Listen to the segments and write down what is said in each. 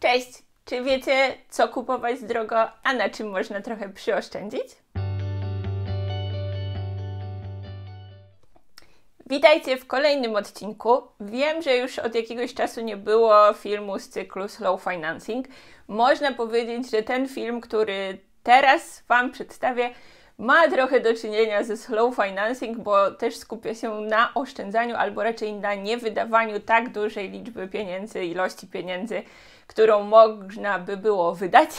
Cześć! Czy wiecie, co kupować drogo, a na czym można trochę przyoszczędzić? Witajcie w kolejnym odcinku. Wiem, że już od jakiegoś czasu nie było filmu z cyklu Slow Financing. Można powiedzieć, że ten film, który teraz Wam przedstawię, ma trochę do czynienia ze slow financing, bo też skupia się na oszczędzaniu albo raczej na niewydawaniu tak dużej liczby pieniędzy, ilości pieniędzy którą można by było wydać.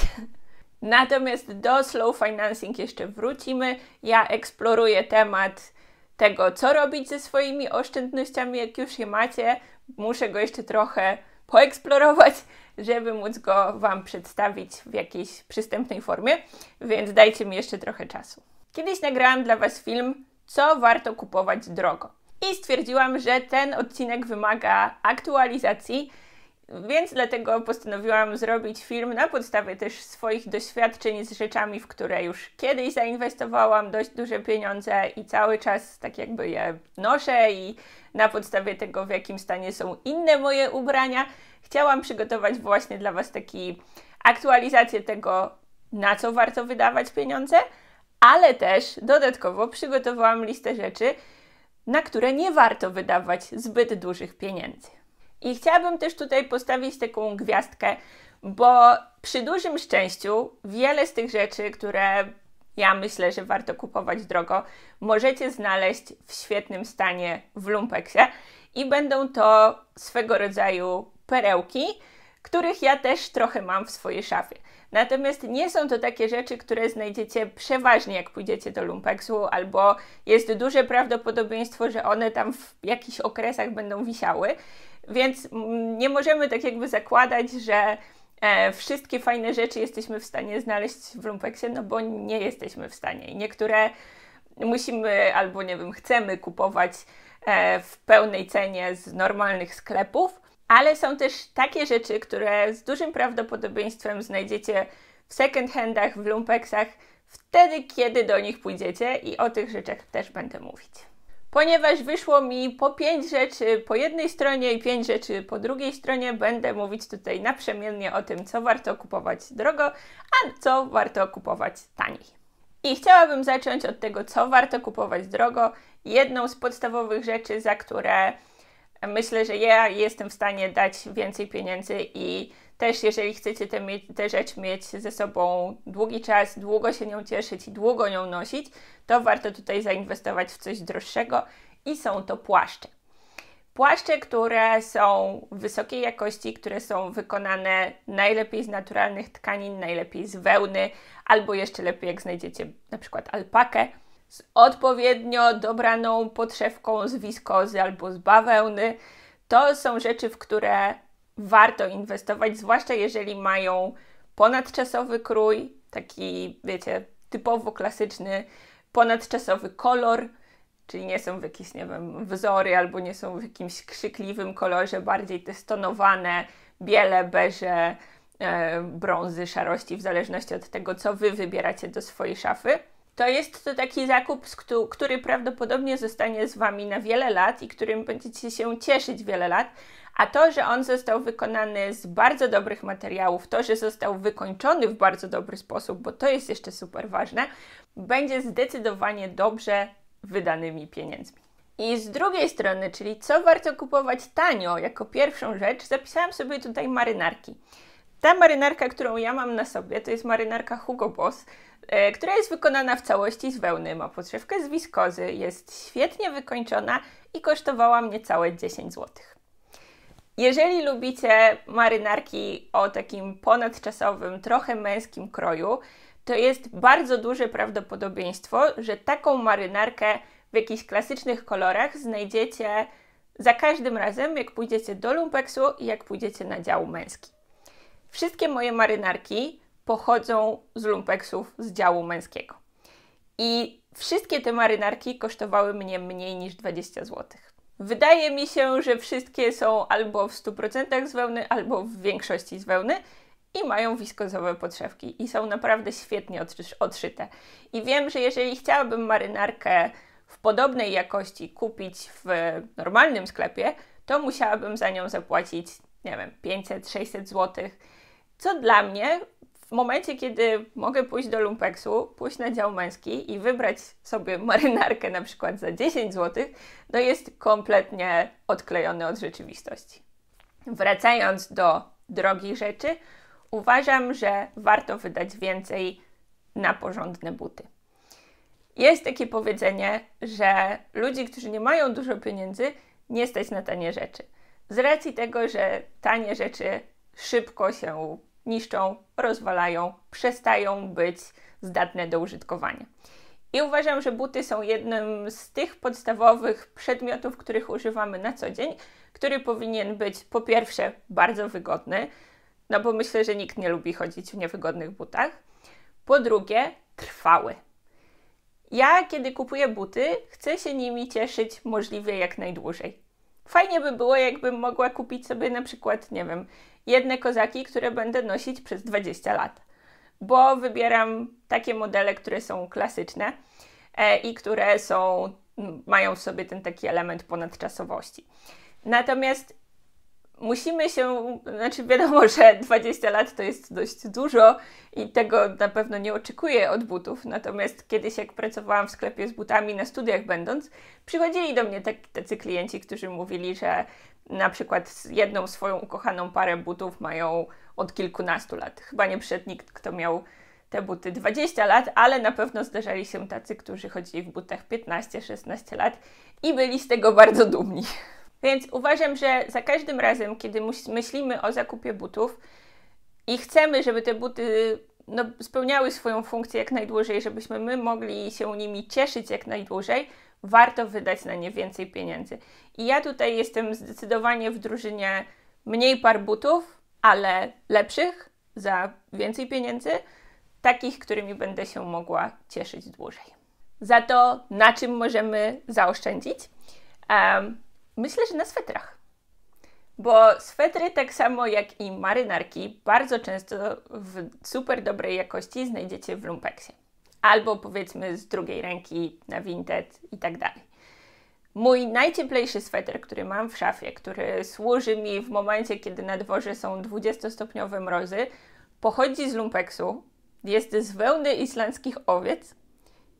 Natomiast do slow financing jeszcze wrócimy. Ja eksploruję temat tego, co robić ze swoimi oszczędnościami, jak już je macie. Muszę go jeszcze trochę poeksplorować, żeby móc go Wam przedstawić w jakiejś przystępnej formie, więc dajcie mi jeszcze trochę czasu. Kiedyś nagrałam dla Was film, co warto kupować drogo. I stwierdziłam, że ten odcinek wymaga aktualizacji więc dlatego postanowiłam zrobić film na podstawie też swoich doświadczeń z rzeczami, w które już kiedyś zainwestowałam dość duże pieniądze i cały czas tak jakby je noszę i na podstawie tego, w jakim stanie są inne moje ubrania, chciałam przygotować właśnie dla Was taki aktualizację tego, na co warto wydawać pieniądze, ale też dodatkowo przygotowałam listę rzeczy, na które nie warto wydawać zbyt dużych pieniędzy. I chciałabym też tutaj postawić taką gwiazdkę, bo przy dużym szczęściu wiele z tych rzeczy, które ja myślę, że warto kupować drogo, możecie znaleźć w świetnym stanie w Lumpeksie i będą to swego rodzaju perełki, których ja też trochę mam w swojej szafie. Natomiast nie są to takie rzeczy, które znajdziecie przeważnie, jak pójdziecie do lumpeksu, albo jest duże prawdopodobieństwo, że one tam w jakichś okresach będą wisiały. Więc mm, nie możemy tak jakby zakładać, że e, wszystkie fajne rzeczy jesteśmy w stanie znaleźć w lumpeksie, no bo nie jesteśmy w stanie. I niektóre musimy albo nie wiem, chcemy kupować e, w pełnej cenie z normalnych sklepów, ale są też takie rzeczy, które z dużym prawdopodobieństwem znajdziecie w second handach, w lumpeksach, wtedy, kiedy do nich pójdziecie i o tych rzeczach też będę mówić. Ponieważ wyszło mi po pięć rzeczy po jednej stronie i pięć rzeczy po drugiej stronie, będę mówić tutaj naprzemiennie o tym, co warto kupować drogo, a co warto kupować taniej. I chciałabym zacząć od tego, co warto kupować drogo. Jedną z podstawowych rzeczy, za które myślę, że ja jestem w stanie dać więcej pieniędzy i też jeżeli chcecie tę rzecz mieć ze sobą długi czas, długo się nią cieszyć i długo nią nosić, to warto tutaj zainwestować w coś droższego i są to płaszcze. Płaszcze, które są wysokiej jakości, które są wykonane najlepiej z naturalnych tkanin, najlepiej z wełny, albo jeszcze lepiej, jak znajdziecie na przykład alpakę z odpowiednio dobraną podszewką z wiskozy albo z bawełny. To są rzeczy, w które warto inwestować, zwłaszcza jeżeli mają ponadczasowy krój, taki, wiecie, typowo klasyczny, ponadczasowy kolor, czyli nie są w jakichś, nie wiem, wzory albo nie są w jakimś krzykliwym kolorze, bardziej te stonowane, biele, beże, e, brązy, szarości, w zależności od tego, co Wy wybieracie do swojej szafy to jest to taki zakup, który prawdopodobnie zostanie z Wami na wiele lat i którym będziecie się cieszyć wiele lat. A to, że on został wykonany z bardzo dobrych materiałów, to, że został wykończony w bardzo dobry sposób, bo to jest jeszcze super ważne, będzie zdecydowanie dobrze wydanymi pieniędzmi. I z drugiej strony, czyli co warto kupować tanio, jako pierwszą rzecz, zapisałam sobie tutaj marynarki. Ta marynarka, którą ja mam na sobie, to jest marynarka Hugo Boss. E, która jest wykonana w całości z wełny, ma podszewkę z wiskozy, jest świetnie wykończona i kosztowała mnie całe 10 zł. Jeżeli lubicie marynarki o takim ponadczasowym, trochę męskim kroju, to jest bardzo duże prawdopodobieństwo, że taką marynarkę w jakichś klasycznych kolorach znajdziecie za każdym razem, jak pójdziecie do lumpeksu i jak pójdziecie na dział męski. Wszystkie moje marynarki pochodzą z lumpeksów z działu męskiego. I wszystkie te marynarki kosztowały mnie mniej niż 20 zł. Wydaje mi się, że wszystkie są albo w 100% z wełny, albo w większości z wełny i mają wiskozowe podszewki i są naprawdę świetnie odszyte. I wiem, że jeżeli chciałabym marynarkę w podobnej jakości kupić w normalnym sklepie, to musiałabym za nią zapłacić, nie wiem, 500-600 zł, co dla mnie w momencie, kiedy mogę pójść do lumpeksu, pójść na dział męski i wybrać sobie marynarkę na przykład za 10 zł, no jest kompletnie odklejony od rzeczywistości. Wracając do drogich rzeczy, uważam, że warto wydać więcej na porządne buty. Jest takie powiedzenie, że ludzi, którzy nie mają dużo pieniędzy, nie stać na tanie rzeczy. Z racji tego, że tanie rzeczy szybko się niszczą, rozwalają, przestają być zdatne do użytkowania. I uważam, że buty są jednym z tych podstawowych przedmiotów, których używamy na co dzień, który powinien być po pierwsze bardzo wygodny, no bo myślę, że nikt nie lubi chodzić w niewygodnych butach. Po drugie, trwały. Ja, kiedy kupuję buty, chcę się nimi cieszyć możliwie jak najdłużej. Fajnie by było, jakbym mogła kupić sobie na przykład, nie wiem, jedne kozaki, które będę nosić przez 20 lat, bo wybieram takie modele, które są klasyczne e, i które są, mają w sobie ten taki element ponadczasowości. Natomiast musimy się, znaczy wiadomo, że 20 lat to jest dość dużo i tego na pewno nie oczekuję od butów. Natomiast kiedyś, jak pracowałam w sklepie z butami na studiach będąc, przychodzili do mnie tak, tacy klienci, którzy mówili, że na przykład jedną swoją ukochaną parę butów mają od kilkunastu lat. Chyba nie przyszedł nikt, kto miał te buty 20 lat, ale na pewno zdarzali się tacy, którzy chodzili w butach 15-16 lat i byli z tego bardzo dumni. Więc uważam, że za każdym razem, kiedy myślimy o zakupie butów i chcemy, żeby te buty no, spełniały swoją funkcję jak najdłużej, żebyśmy my mogli się nimi cieszyć jak najdłużej, warto wydać na nie więcej pieniędzy. I ja tutaj jestem zdecydowanie w drużynie mniej par butów, ale lepszych za więcej pieniędzy, takich, którymi będę się mogła cieszyć dłużej. Za to, na czym możemy zaoszczędzić? Um, Myślę, że na swetrach. Bo swetry, tak samo jak i marynarki, bardzo często w super dobrej jakości znajdziecie w lumpeksie. Albo powiedzmy z drugiej ręki na Vinted i tak dalej. Mój najcieplejszy sweter, który mam w szafie, który służy mi w momencie, kiedy na dworze są 20-stopniowe mrozy, pochodzi z lumpeksu, jest z wełny islandzkich owiec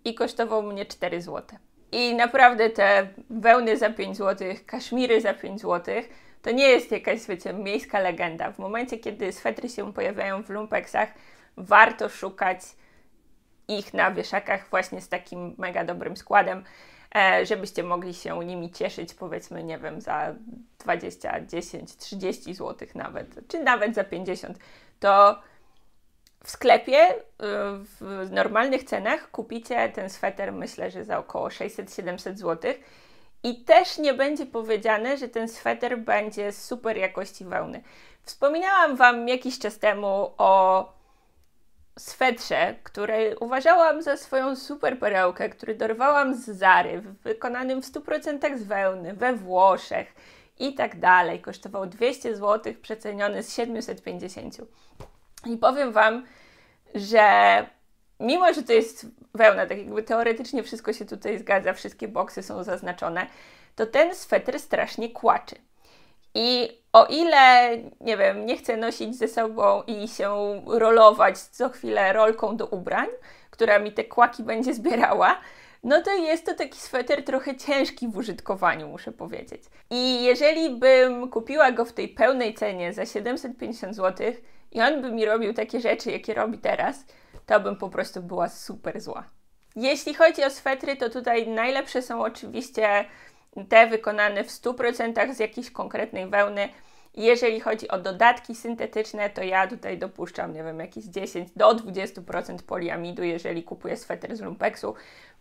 i kosztował mnie 4 złote. I naprawdę te wełny za 5 zł, kaszmiry za 5 zł, to nie jest jakaś, wiecie, miejska legenda. W momencie, kiedy swetry się pojawiają w lumpeksach, warto szukać ich na wieszakach właśnie z takim mega dobrym składem, e, żebyście mogli się nimi cieszyć, powiedzmy, nie wiem, za 20, 10, 30 zł nawet, czy nawet za 50. To w sklepie y, w normalnych cenach kupicie ten sweter, myślę, że za około 600-700 zł. I też nie będzie powiedziane, że ten sweter będzie super jakości wełny. Wspominałam Wam jakiś czas temu o swetrze, który uważałam za swoją super perełkę, który dorwałam z Zary, wykonanym w 100% z wełny, we Włoszech i tak dalej. Kosztował 200 zł, przeceniony z 750. I powiem Wam, że mimo, że to jest wełna, tak jakby teoretycznie wszystko się tutaj zgadza, wszystkie boksy są zaznaczone, to ten sweter strasznie kłaczy. I o ile, nie wiem, nie chcę nosić ze sobą i się rolować co chwilę rolką do ubrań, która mi te kłaki będzie zbierała, no to jest to taki sweter trochę ciężki w użytkowaniu, muszę powiedzieć. I jeżeli bym kupiła go w tej pełnej cenie za 750 zł, i on by mi robił takie rzeczy, jakie robi teraz, to bym po prostu była super zła. Jeśli chodzi o swetry, to tutaj najlepsze są oczywiście te wykonane w 100% z jakiejś konkretnej wełny. Jeżeli chodzi o dodatki syntetyczne, to ja tutaj dopuszczam, nie wiem, jakieś 10 do 20% poliamidu, jeżeli kupuję sweter z lumpeksu,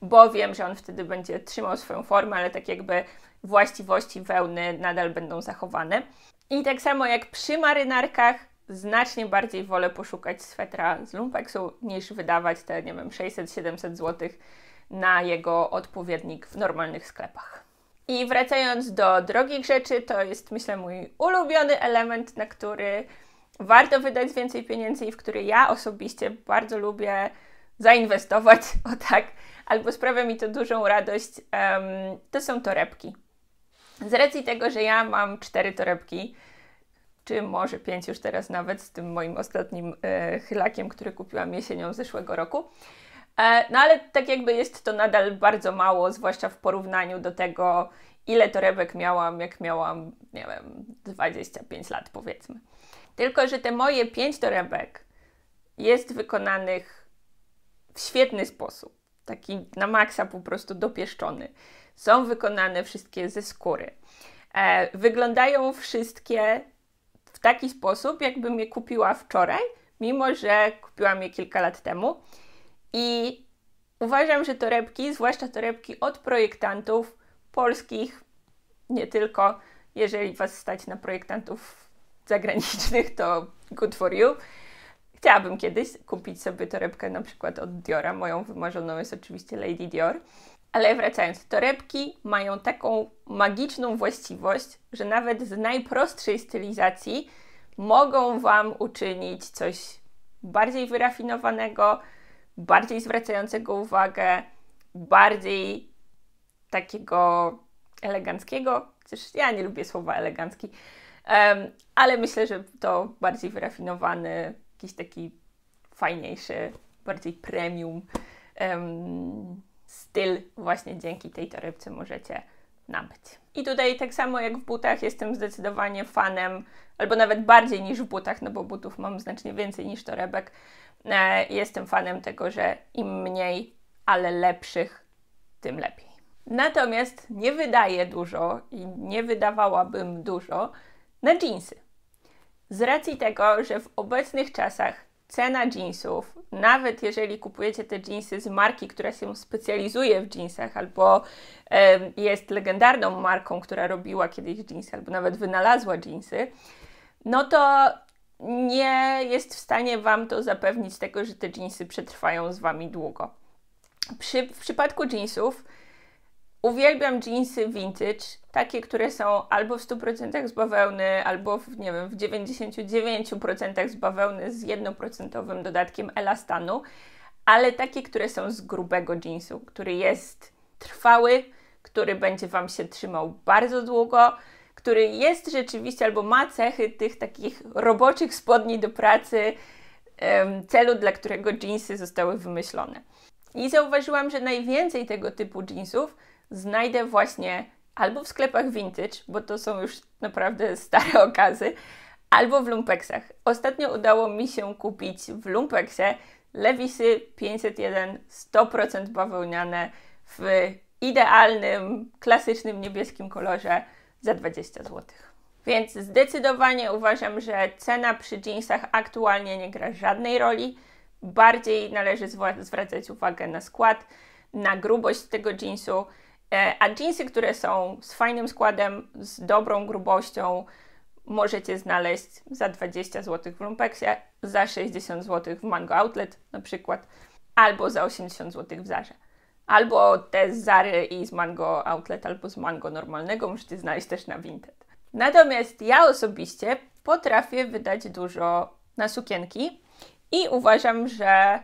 bo wiem, że on wtedy będzie trzymał swoją formę, ale tak jakby właściwości wełny nadal będą zachowane. I tak samo jak przy marynarkach, znacznie bardziej wolę poszukać swetra z lumpeksu niż wydawać te, nie wiem, 600-700 zł na jego odpowiednik w normalnych sklepach. I wracając do drogich rzeczy, to jest myślę mój ulubiony element, na który warto wydać więcej pieniędzy i w który ja osobiście bardzo lubię zainwestować, o tak, albo sprawia mi to dużą radość, um, to są torebki. Z racji tego, że ja mam cztery torebki, czy może pięć już teraz nawet z tym moim ostatnim e, chylakiem, który kupiłam jesienią zeszłego roku. E, no ale tak jakby jest to nadal bardzo mało, zwłaszcza w porównaniu do tego, ile torebek miałam, jak miałam, nie wiem, 25 lat powiedzmy. Tylko, że te moje pięć torebek jest wykonanych w świetny sposób, taki na maksa po prostu dopieszczony. Są wykonane wszystkie ze skóry. E, wyglądają wszystkie w taki sposób, jakbym je kupiła wczoraj, mimo że kupiłam je kilka lat temu. I uważam, że torebki, zwłaszcza torebki od projektantów polskich, nie tylko, jeżeli Was stać na projektantów zagranicznych, to good for you. Chciałabym kiedyś kupić sobie torebkę na przykład od Diora. Moją wymarzoną jest oczywiście Lady Dior. Ale wracając, torebki mają taką magiczną właściwość, że nawet z najprostszej stylizacji mogą Wam uczynić coś bardziej wyrafinowanego, bardziej zwracającego uwagę, bardziej takiego eleganckiego. Chociaż ja nie lubię słowa elegancki, ale myślę, że to bardziej wyrafinowany, jakiś taki fajniejszy, bardziej premium styl właśnie dzięki tej torebce możecie nabyć. I tutaj tak samo jak w butach jestem zdecydowanie fanem, albo nawet bardziej niż w butach, no bo butów mam znacznie więcej niż torebek. E, jestem fanem tego, że im mniej, ale lepszych, tym lepiej. Natomiast nie wydaję dużo i nie wydawałabym dużo na dżinsy. Z racji tego, że w obecnych czasach cena jeansów, nawet jeżeli kupujecie te jeansy z marki, która się specjalizuje w jeansach, albo jest legendarną marką, która robiła kiedyś jeansy, albo nawet wynalazła jeansy, no to nie jest w stanie Wam to zapewnić tego, że te jeansy przetrwają z Wami długo. Przy, w przypadku jeansów Uwielbiam jeansy vintage, takie, które są albo w 100% z bawełny, albo w, nie wiem, w 99% z bawełny z 1% dodatkiem elastanu, ale takie, które są z grubego jeansu, który jest trwały, który będzie Wam się trzymał bardzo długo, który jest rzeczywiście albo ma cechy tych takich roboczych spodni do pracy, celu, dla którego jeansy zostały wymyślone. I zauważyłam, że najwięcej tego typu jeansów znajdę właśnie albo w sklepach vintage, bo to są już naprawdę stare okazy, albo w lumpeksach. Ostatnio udało mi się kupić w lumpeksie Lewisy 501 100% bawełniane w idealnym, klasycznym niebieskim kolorze za 20 zł. Więc zdecydowanie uważam, że cena przy jeansach aktualnie nie gra żadnej roli. Bardziej należy zwracać uwagę na skład, na grubość tego jeansu, E, a jeansy, które są z fajnym składem, z dobrą grubością, możecie znaleźć za 20 zł w Lumpeksie, za 60 zł w Mango Outlet na przykład, albo za 80 zł w Zarze. Albo te z Zary i z Mango Outlet, albo z Mango normalnego możecie znaleźć też na Vinted. Natomiast ja osobiście potrafię wydać dużo na sukienki i uważam, że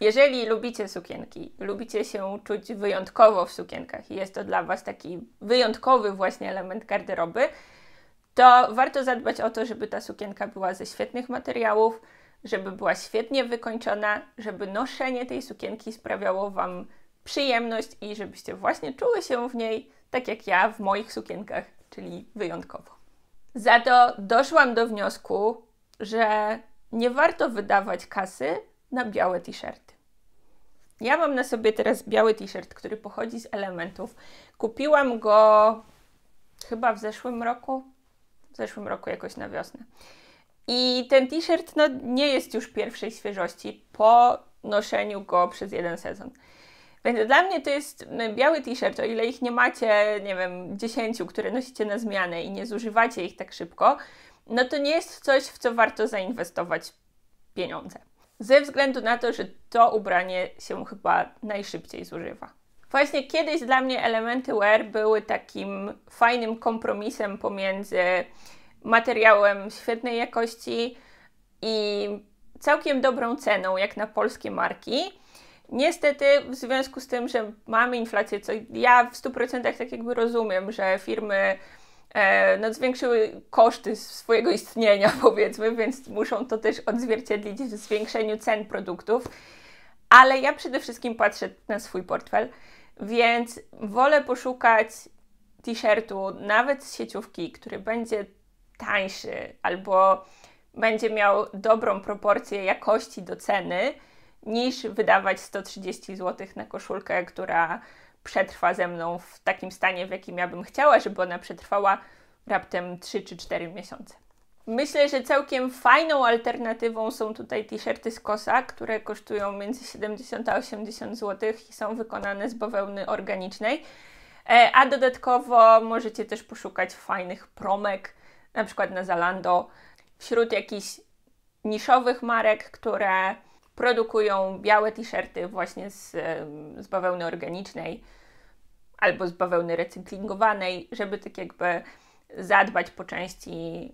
jeżeli lubicie sukienki, lubicie się czuć wyjątkowo w sukienkach i jest to dla Was taki wyjątkowy właśnie element garderoby, to warto zadbać o to, żeby ta sukienka była ze świetnych materiałów, żeby była świetnie wykończona, żeby noszenie tej sukienki sprawiało Wam przyjemność i żebyście właśnie czuły się w niej tak jak ja w moich sukienkach, czyli wyjątkowo. Za to doszłam do wniosku, że nie warto wydawać kasy na białe t-shirty. Ja mam na sobie teraz biały t-shirt, który pochodzi z elementów. Kupiłam go chyba w zeszłym roku. W zeszłym roku jakoś na wiosnę. I ten t-shirt no, nie jest już pierwszej świeżości po noszeniu go przez jeden sezon. Więc dla mnie to jest biały t-shirt, o ile ich nie macie, nie wiem, dziesięciu, które nosicie na zmianę i nie zużywacie ich tak szybko, no to nie jest coś, w co warto zainwestować pieniądze ze względu na to, że to ubranie się chyba najszybciej zużywa. Właśnie kiedyś dla mnie elementy wear były takim fajnym kompromisem pomiędzy materiałem świetnej jakości i całkiem dobrą ceną, jak na polskie marki. Niestety, w związku z tym, że mamy inflację, co ja w 100% tak jakby rozumiem, że firmy E, no, zwiększyły koszty swojego istnienia, powiedzmy, więc muszą to też odzwierciedlić w zwiększeniu cen produktów. Ale ja przede wszystkim patrzę na swój portfel, więc wolę poszukać t-shirtu, nawet z sieciówki, który będzie tańszy albo będzie miał dobrą proporcję jakości do ceny, niż wydawać 130 zł na koszulkę, która przetrwa ze mną w takim stanie, w jakim ja bym chciała, żeby ona przetrwała raptem 3 czy 4 miesiące. Myślę, że całkiem fajną alternatywą są tutaj t-shirty z kosa, które kosztują między 70 a 80 zł i są wykonane z bawełny organicznej. E, a dodatkowo możecie też poszukać fajnych promek, na przykład na Zalando, wśród jakichś niszowych marek, które produkują białe t-shirty właśnie z, z bawełny organicznej albo z bawełny recyklingowanej, żeby tak jakby zadbać po części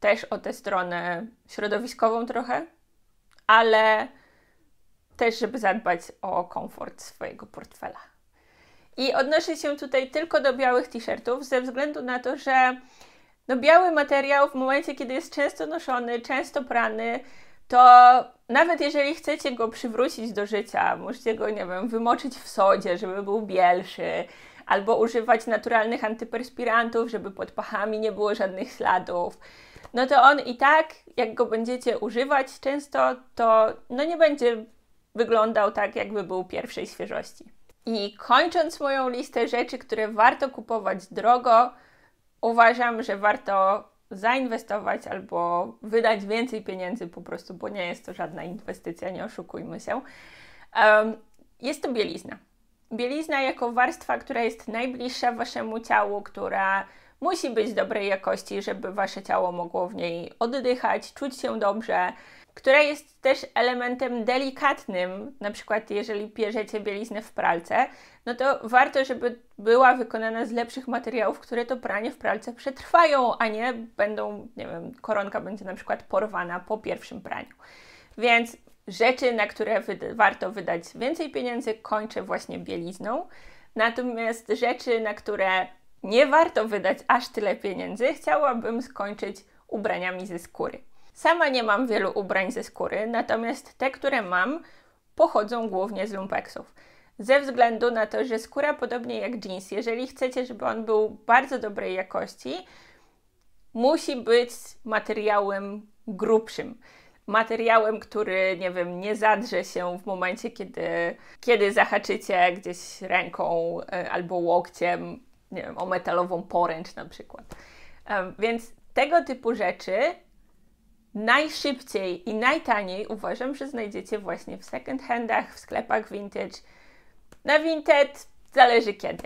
też o tę stronę środowiskową trochę, ale też, żeby zadbać o komfort swojego portfela. I odnoszę się tutaj tylko do białych t-shirtów, ze względu na to, że no biały materiał w momencie, kiedy jest często noszony, często prany, to nawet jeżeli chcecie go przywrócić do życia, możecie go, nie wiem, wymoczyć w sodzie, żeby był bielszy, albo używać naturalnych antyperspirantów, żeby pod pachami nie było żadnych śladów. No to on i tak, jak go będziecie używać często, to no nie będzie wyglądał tak, jakby był pierwszej świeżości. I kończąc moją listę rzeczy, które warto kupować drogo, uważam, że warto zainwestować albo wydać więcej pieniędzy po prostu, bo nie jest to żadna inwestycja, nie oszukujmy się. Jest to bielizna. Bielizna jako warstwa, która jest najbliższa waszemu ciału, która musi być dobrej jakości, żeby wasze ciało mogło w niej oddychać, czuć się dobrze które jest też elementem delikatnym, na przykład jeżeli pierzecie bieliznę w pralce, no to warto, żeby była wykonana z lepszych materiałów, które to pranie w pralce przetrwają, a nie będą, nie wiem, koronka będzie na przykład porwana po pierwszym praniu. Więc rzeczy, na które warto wydać więcej pieniędzy, kończę właśnie bielizną. Natomiast rzeczy, na które nie warto wydać aż tyle pieniędzy, chciałabym skończyć ubraniami ze skóry. Sama nie mam wielu ubrań ze skóry, natomiast te, które mam, pochodzą głównie z lumpeksów. Ze względu na to, że skóra podobnie jak jeans, jeżeli chcecie, żeby on był bardzo dobrej jakości, musi być materiałem grubszym. Materiałem, który, nie wiem, nie zadrze się w momencie, kiedy, kiedy zahaczycie gdzieś ręką e, albo łokciem, nie wiem, o metalową poręcz na przykład. Więc tego typu rzeczy najszybciej i najtaniej uważam, że znajdziecie właśnie w second handach, w sklepach vintage. Na Vinted zależy kiedy.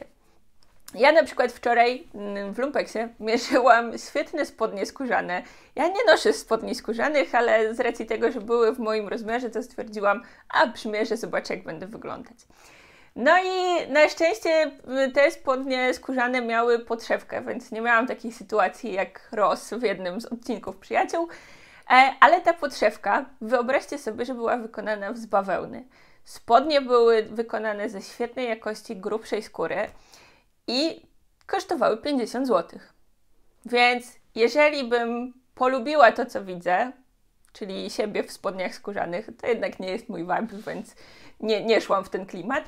Ja na przykład wczoraj mm, w Lumpeksie mierzyłam świetne spodnie skórzane. Ja nie noszę spodni skórzanych, ale z racji tego, że były w moim rozmiarze, to stwierdziłam, a przymierzę, zobaczę jak będę wyglądać. No i na szczęście y, te spodnie skórzane miały podszewkę, więc nie miałam takiej sytuacji jak Ross w jednym z odcinków Przyjaciół. E, ale ta podszewka, wyobraźcie sobie, że była wykonana z bawełny. Spodnie były wykonane ze świetnej jakości grubszej skóry i kosztowały 50 zł. Więc jeżeli bym polubiła to, co widzę, czyli siebie w spodniach skórzanych, to jednak nie jest mój vibe, więc nie, nie szłam w ten klimat.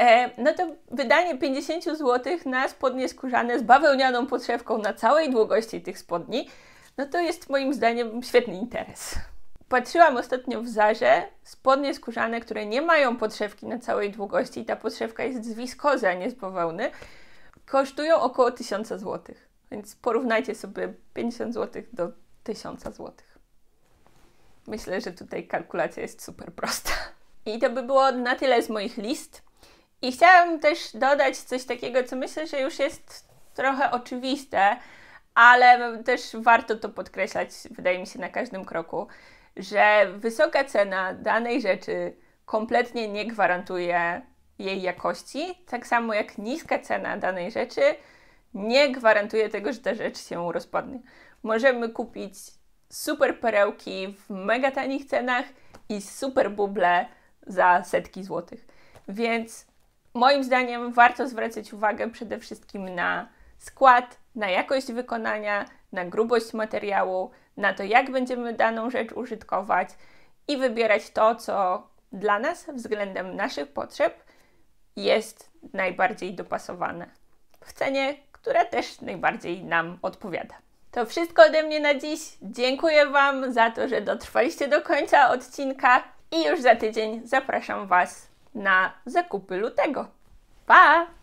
E, no to wydanie 50 zł na spodnie skórzane z bawełnianą podszewką na całej długości tych spodni no to jest moim zdaniem świetny interes. Patrzyłam ostatnio w Zarze spodnie skórzane, które nie mają podszewki na całej długości i ta podszewka jest z wiskozy, a nie z bawełny, kosztują około 1000 zł. Więc porównajcie sobie 50 zł do 1000 zł. Myślę, że tutaj kalkulacja jest super prosta. I to by było na tyle z moich list. I chciałam też dodać coś takiego, co myślę, że już jest trochę oczywiste, ale też warto to podkreślać, wydaje mi się, na każdym kroku, że wysoka cena danej rzeczy kompletnie nie gwarantuje jej jakości, tak samo jak niska cena danej rzeczy nie gwarantuje tego, że ta rzecz się rozpadnie. Możemy kupić super perełki w mega tanich cenach i super buble za setki złotych. Więc moim zdaniem warto zwracać uwagę przede wszystkim na skład, na jakość wykonania, na grubość materiału, na to, jak będziemy daną rzecz użytkować i wybierać to, co dla nas względem naszych potrzeb jest najbardziej dopasowane. W cenie, która też najbardziej nam odpowiada. To wszystko ode mnie na dziś. Dziękuję Wam za to, że dotrwaliście do końca odcinka i już za tydzień zapraszam Was na zakupy lutego. Pa!